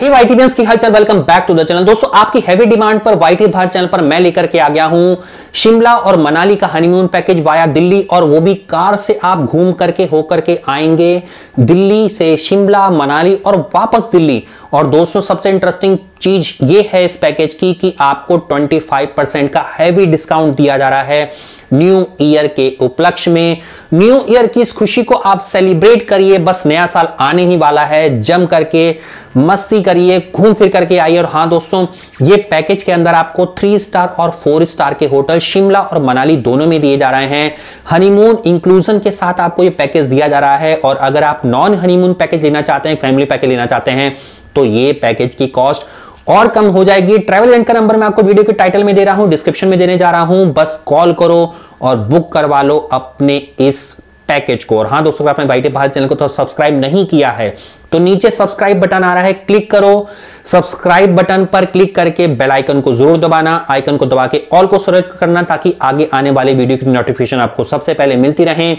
हे की की हालचाल welcome back to the channel दोस्तों आपकी हैवी डिमांड पर वाईटी भारत चैनल पर मैं लेकर के आ गया हूं शिमला और मनाली का हनीमून पैकेज वाया दिल्ली और वो भी कार से आप घूम करके होकर के आएंगे दिल्ली से शिमला मनाली और वापस दिल्ली और दोस्तों सबसे इंटरेस्टिंग चीज ये है इस पैकेज की कि आपको ट्वेंटी का हैवी डिस्काउंट दिया जा रहा है न्यू ईयर के उपलक्ष्य में न्यू ईयर की इस खुशी को आप सेलिब्रेट करिए बस नया साल आने ही वाला है जम करके मस्ती करिए घूम फिर करके आइए और हाँ दोस्तों ये पैकेज के अंदर आपको थ्री स्टार और फोर स्टार के होटल शिमला और मनाली दोनों में दिए जा रहे हैं हनीमून इंक्लूजन के साथ आपको ये पैकेज दिया जा रहा है और अगर आप नॉन हनीमून पैकेज लेना चाहते हैं फैमिली पैकेज लेना चाहते हैं तो ये पैकेज की कॉस्ट और कम हो जाएगी ट्रेवल एजेंट का नंबर मैं आपको वीडियो के टाइटल में दे रहा हूं डिस्क्रिप्शन में देने जा रहा हूं बस कॉल करो और बुक करवा लो अपने इस पैकेज को और हाँ दोस्तों अगर आपने वाई भारत चैनल को तो सब्सक्राइब नहीं किया है तो नीचे सब्सक्राइब बटन आ रहा है क्लिक करो सब्सक्राइब बटन पर क्लिक करके बेल आइकन को जरूर दबाना आइकन को दबा के ऑल को सेलेक्ट करना ताकि आगे आने वाले वीडियो की नोटिफिकेशन आपको सबसे पहले मिलती रहे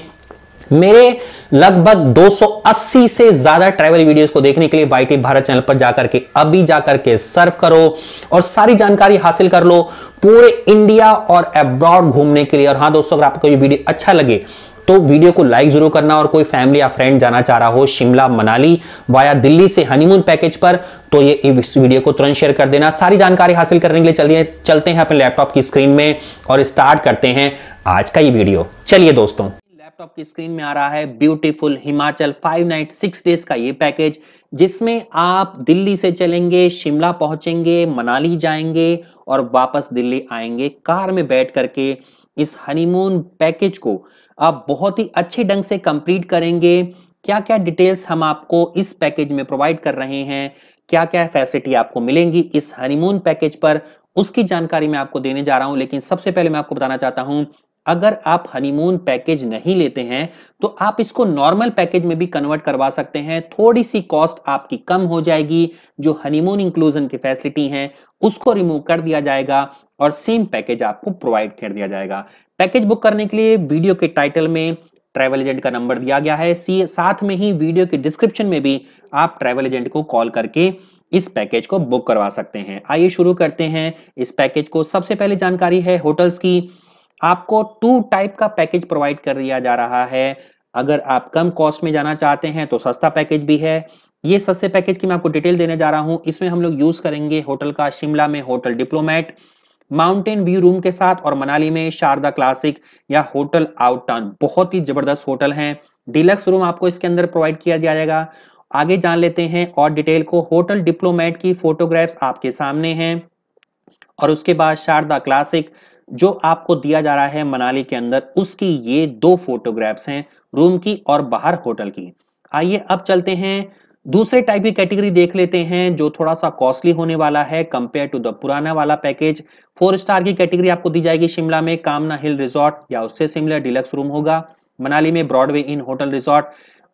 मेरे लगभग 280 से ज्यादा ट्रैवल वीडियोस को देखने के लिए वाई भारत चैनल पर जाकर के अभी जाकर के सर्व करो और सारी जानकारी हासिल कर लो पूरे इंडिया और अब्रॉड घूमने के लिए और हाँ दोस्तों अगर आपको ये वीडियो अच्छा लगे तो वीडियो को लाइक जरूर करना और कोई फैमिली या फ्रेंड जाना चाह रहा हो शिमला मनाली वाया दिल्ली से हनीमून पैकेज पर तो ये इस वीडियो को तुरंत शेयर कर देना सारी जानकारी हासिल करने के लिए चलिए चलते हैं अपने लैपटॉप की स्क्रीन में और स्टार्ट करते हैं आज का ये वीडियो चलिए दोस्तों लैपटॉप की स्क्रीन में आ रहा है beautiful Himachal five night six days का ये पैकेज जिसमें आप दिल्ली से चलेंगे शिमला पहुंचेंगे मनाली जाएंगे और वापस दिल्ली आएंगे कार में बैठ करके इस हनीमून पैकेज को आप बहुत ही अच्छे ढंग से कंप्लीट करेंगे क्या क्या डिटेल्स हम आपको इस पैकेज में प्रोवाइड कर रहे हैं क्या क्या फैसिलिटी आपको मिलेंगी इस हनीमून पैकेज पर उसकी जानकारी मैं आपको देने जा रहा हूं लेकिन सबसे पहले मैं आपको बताना चाहता हूं अगर आप हनीमून पैकेज नहीं लेते हैं तो आप इसको नॉर्मल पैकेज में भी कन्वर्ट करवा सकते हैं थोड़ी सी कॉस्ट आपकी कम हो जाएगी जो हनीमून इंक्लूजन की फैसिलिटी है उसको रिमूव कर दिया जाएगा और सेम पैकेज आपको प्रोवाइड कर दिया जाएगा पैकेज बुक करने के लिए वीडियो के टाइटल में ट्रैवल एजेंट का नंबर दिया गया है सी साथ में ही वीडियो के डिस्क्रिप्शन में भी आप ट्रैवल एजेंट को कॉल करके इस पैकेज को बुक करवा सकते हैं आइए शुरू करते हैं इस पैकेज को सबसे पहले जानकारी है होटल्स की आपको टू टाइप का पैकेज प्रोवाइड कर दिया जा रहा है अगर आप कम कॉस्ट में जाना चाहते हैं तो सस्ता पैकेज भी है ये सस्ते पैकेज की मैं आपको डिटेल देने जा रहा हूं इसमें हम लोग यूज करेंगे होटल का शिमला में hotel diplomat mountain view room के साथ और मनाली में शारदा क्लासिक या होटल आउटटन बहुत ही जबरदस्त होटल है डिलक्स रूम आपको इसके अंदर प्रोवाइड किया जाएगा आगे जान लेते हैं और डिटेल को होटल डिप्लोमेट की फोटोग्राफ्स आपके सामने हैं और उसके बाद शारदा क्लासिक जो आपको दिया जा रहा है मनाली के अंदर उसकी ये दो फोटोग्राफ्स हैं रूम की और बाहर होटल की आइए अब चलते हैं दूसरे टाइप की कैटेगरी देख लेते हैं जो थोड़ा सा कॉस्टली होने वाला है कंपेयर टू द पुराना वाला पैकेज फोर स्टार की कैटेगरी आपको दी जाएगी शिमला में कामना हिल रिजॉर्ट या उससे सिमिलर डिलक्स रूम होगा मनाली में Broadway inn hotel resort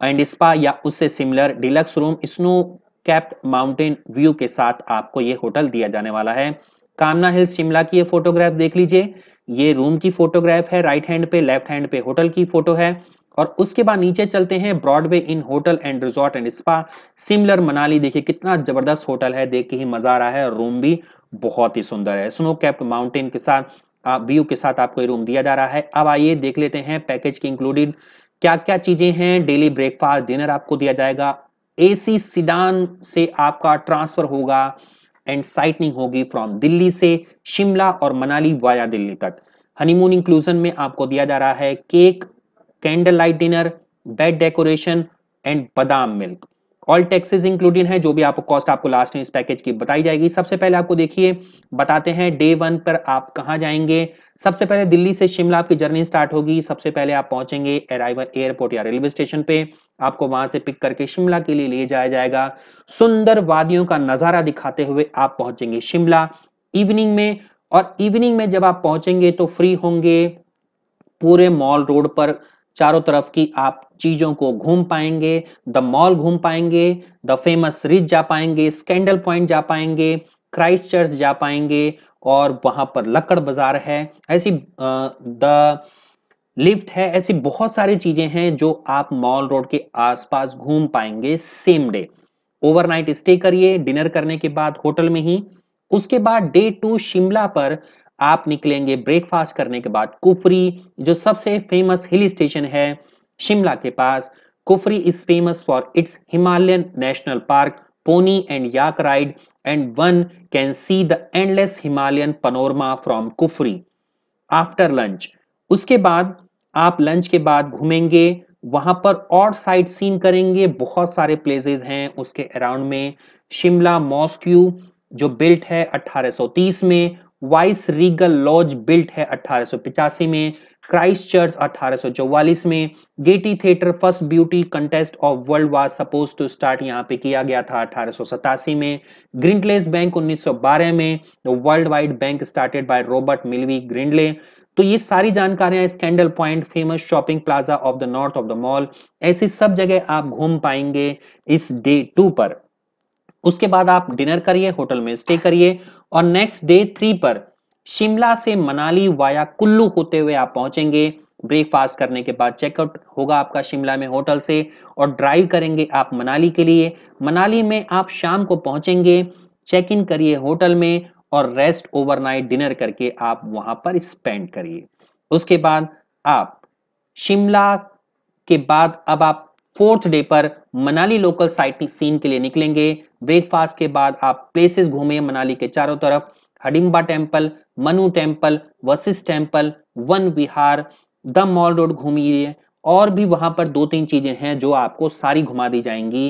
and spa या उससे similar deluxe room snow capped mountain view के साथ आपको ये होटल दिया जाने वाला है कामना हिल शिमला की ये फोटोग्राफ देख लीजिए ये रूम की फोटोग्राफ है राइट हैंड पे लेफ्ट हैंड पे होटल की फोटो है और उसके बाद नीचे चलते हैं Broadway inn hotel and resort and spa similar Manali देखिए कितना जबरदस्त होटल है देख के ही मजा आ रहा है और रूम भी बहुत ही सुंदर है स्नो कैप माउंटेन के साथ व्यू के साथ आपको ये रूम दिया जा रहा है अब आइए देख लेते हैं पैकेज की इंक्लूडेड क्या क्या चीजें हैं डेली ब्रेकफास्ट डिनर आपको दिया जाएगा एसी सिडान से आपका ट्रांसफर होगा एंड साइटनिंग होगी फ्रॉम दिल्ली से शिमला और मनाली वाया दिल्ली तक हनीमून इंक्लूजन में आपको दिया जा रहा है cake candle light dinner bed decoration and badam milk all taxes included है जो भी आपको कॉस्ट आपको लास्ट में इस पैकेज की बताई जाएगी सबसे पहले आपको देखिए बताते हैं डे वन पर आप कहाँ जाएंगे सबसे पहले दिल्ली से शिमला आपकी जर्नी स्टार्ट होगी सबसे पहले आप पहुंचेंगे अराइवल एयरपोर्ट या रेलवे स्टेशन पे आपको वहां से पिक करके शिमला के लिए ले जाया जाएगा सुंदर वादियों का नजारा दिखाते हुए आप पहुंचेंगे शिमला इवनिंग में और इवनिंग में जब आप पहुंचेंगे तो फ्री होंगे पूरे मॉल रोड पर चारों तरफ की आप चीजों को घूम पाएंगे द मॉल घूम पाएंगे द फेमस रिच जा पाएंगे स्कैंडल पॉइंट जा पाएंगे क्राइस्ट चर्च जा पाएंगे और वहां पर लकड़ बाजार है ऐसी द लिफ्ट है ऐसी बहुत सारी चीजें हैं जो आप मॉल रोड के आसपास घूम पाएंगे सेम डे ओवरनाइट स्टे करिए डिनर करने के बाद होटल में ही उसके बाद डे टू शिमला पर आप निकलेंगे ब्रेकफास्ट करने के बाद कुफरी जो सबसे फेमस हिल स्टेशन है शिमला के पास Kufri is famous for its Himalayan national park pony and yak ride and one can see the endless Himalayan panorama from Kufri after lunch उसके बाद आप लंच के बाद घूमेंगे वहां पर और साइट सीन करेंगे बहुत सारे प्लेसेस हैं उसके अराउंड में शिमला मॉस्क्यू जो बिल्ट है 1830 में वाइस रीगल लॉज बिल्ट है अठारह में क्राइस्ट चर्च अठारह में Gaiety theatre first beauty contest of world war suppose to start यहाँ पे किया गया था अठारह में ग्रिंडलेस बैंक 1912 में the world wide bank started by Robert Melville Grindlay तो ये सारी जानकारियां scandal point famous shopping plaza of the north of the mall ऐसी सब जगह आप घूम पाएंगे इस डे टू पर उसके बाद आप डिनर करिए होटल में स्टे करिए और नेक्स्ट डे थ्री पर शिमला से मनाली वाया कुल्लू होते हुए आप पहुंचेंगे ब्रेकफास्ट करने के बाद चेकआउट होगा आपका शिमला में होटल से और ड्राइव करेंगे आप मनाली के लिए मनाली में आप शाम को पहुंचेंगे चेक इन करिए होटल में और रेस्ट ओवरनाइट डिनर करके आप वहां पर स्पेंड करिए उसके बाद आप शिमला के बाद अब आप फोर्थ डे पर मनाली लोकल साइट सीन के लिए निकलेंगे ब्रेकफास्ट के बाद आप प्लेसेस घूमें मनाली के चारों तरफ Hadimba temple Manu temple Vashisht temple Van Vihar the mall road घूमिए और भी वहां पर दो तीन चीजें हैं जो आपको सारी घुमा दी जाएंगी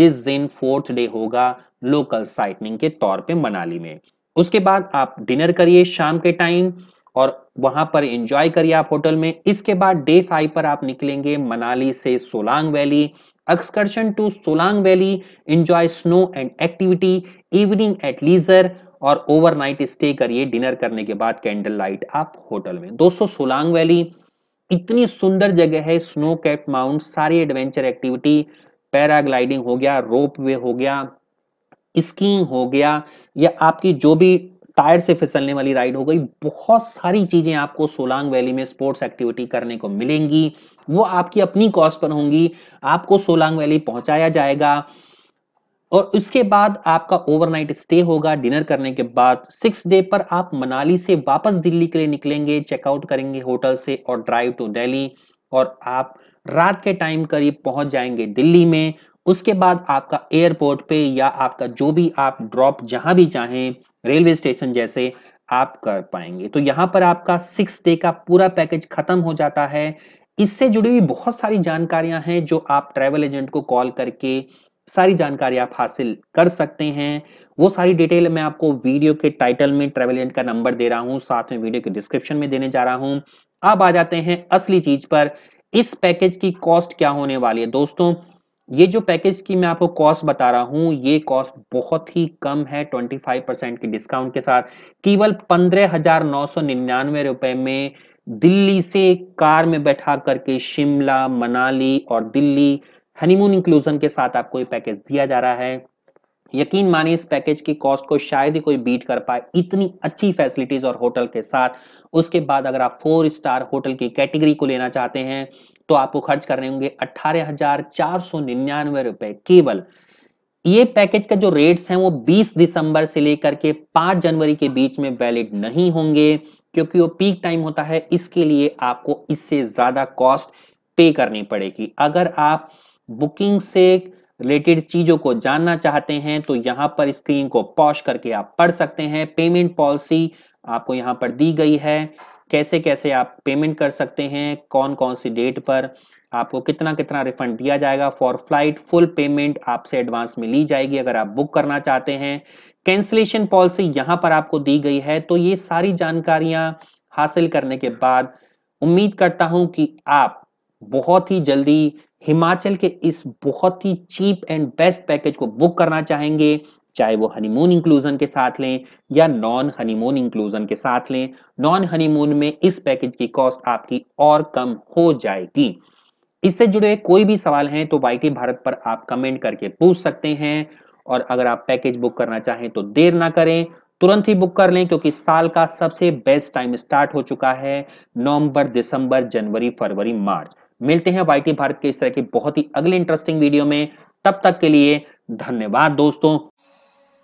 जिस दिन फोर्थ डे होगा लोकल साइटनिंग के तौर पे मनाली में उसके बाद आप डिनर करिए शाम के टाइम और वहां पर एंजॉय करिए आप होटल में इसके बाद डे फाइव पर आप निकलेंगे मनाली से Solang valley excursion to Solang valley enjoy snow and activity evening at leisure और ओवरनाइट स्टे करिए डिनर करने के बाद कैंडल लाइट आप होटल में दोस्तों सोलांग वैली इतनी सुंदर जगह है स्नो कैप माउंट सारी एडवेंचर एक्टिविटी पैराग्लाइडिंग हो गया रोप वे हो गया स्कीइंग हो गया या आपकी जो भी टायर से फिसलने वाली राइड हो गई बहुत सारी चीजें आपको सोलांग वैली में स्पोर्ट्स एक्टिविटी करने को मिलेंगी वो आपकी अपनी कॉस्ट पर होंगी आपको सोलांग वैली पहुंचाया जाएगा और उसके बाद आपका ओवरनाइट स्टे होगा डिनर करने के बाद सिक्स डे पर आप मनाली से वापस दिल्ली के लिए निकलेंगे चेकआउट करेंगे होटल से और ड्राइव टू दिल्ली और आप रात के टाइम करीब पहुंच जाएंगे दिल्ली में उसके बाद आपका एयरपोर्ट पे या आपका जो भी आप ड्रॉप जहां भी चाहें रेलवे स्टेशन जैसे आप कर पाएंगे तो यहाँ पर आपका सिक्स डे का पूरा पैकेज खत्म हो जाता है इससे जुड़ी हुई बहुत सारी जानकारियां हैं जो आप ट्रेवल एजेंट को कॉल करके सारी जानकारी आप हासिल कर सकते हैं वो सारी डिटेल मैं आपको वीडियो के टाइटल में ट्रेवल एजेंट का नंबर दे रहा हूँ साथ में वीडियो के डिस्क्रिप्शन में देने जा रहा हूं अब आ जाते हैं असली चीज पर इस पैकेज की कॉस्ट क्या होने वाली है दोस्तों ये जो पैकेज की मैं आपको कॉस्ट बता रहा हूं ये कॉस्ट बहुत ही कम है 25 परसेंट के डिस्काउंट के साथ केवल पंद्रह हजार नौ सौ निन्यानवे रुपए में दिल्ली से कार में बैठा करके शिमला मनाली और दिल्ली हनीमून इंक्लूजन के साथ आपको ये पैकेज दिया जा रहा है यकीन माने इस पैकेज की कॉस्ट को शायद ही कोई बीट कर पाए इतनी अच्छी फैसिलिटीज और होटल के साथ उसके बाद अगर आप फोर स्टार होटल की कैटेगरी को लेना चाहते हैं तो आपको खर्च करने होंगे अट्ठारह हजार चार सौ निन्यानवे रुपए केवल ये पैकेज का जो रेट्स हैं वो 20 दिसंबर से लेकर के 5 जनवरी के बीच में वैलिड नहीं होंगे क्योंकि वो पीक टाइम होता है इसके लिए आपको इससे ज्यादा कॉस्ट पे करनी पड़ेगी अगर आप बुकिंग से रिलेटेड चीजों को जानना चाहते हैं तो यहां पर स्क्रीन को पॉश करके आप पढ़ सकते हैं पेमेंट पॉलिसी आपको यहां पर दी गई है कैसे कैसे आप पेमेंट कर सकते हैं कौन कौन सी डेट पर आपको कितना कितना रिफंड दिया जाएगा फॉर फ्लाइट फुल पेमेंट आपसे एडवांस में ली जाएगी अगर आप बुक करना चाहते हैं कैंसिलेशन पॉलिसी यहां पर आपको दी गई है तो ये सारी जानकारियां हासिल करने के बाद उम्मीद करता हूं कि आप बहुत ही जल्दी हिमाचल के इस बहुत ही चीप एंड बेस्ट पैकेज को बुक करना चाहेंगे चाहे वो हनीमून इंक्लूजन के साथ लें या नॉन हनीमून इंक्लूजन के साथ लें नॉन हनीमून में इस पैकेज की कॉस्ट आपकी और कम हो जाएगी इससे जुड़े कोई भी सवाल हैं तो वाई भारत पर आप कमेंट करके पूछ सकते हैं और अगर आप पैकेज बुक करना चाहें तो देर ना करें तुरंत ही बुक कर लें क्योंकि साल का सबसे बेस्ट टाइम स्टार्ट हो चुका है नवंबर दिसंबर जनवरी फरवरी मार्च मिलते हैं वाई भारत के इस तरह के बहुत ही अगले इंटरेस्टिंग वीडियो में तब तक के लिए धन्यवाद दोस्तों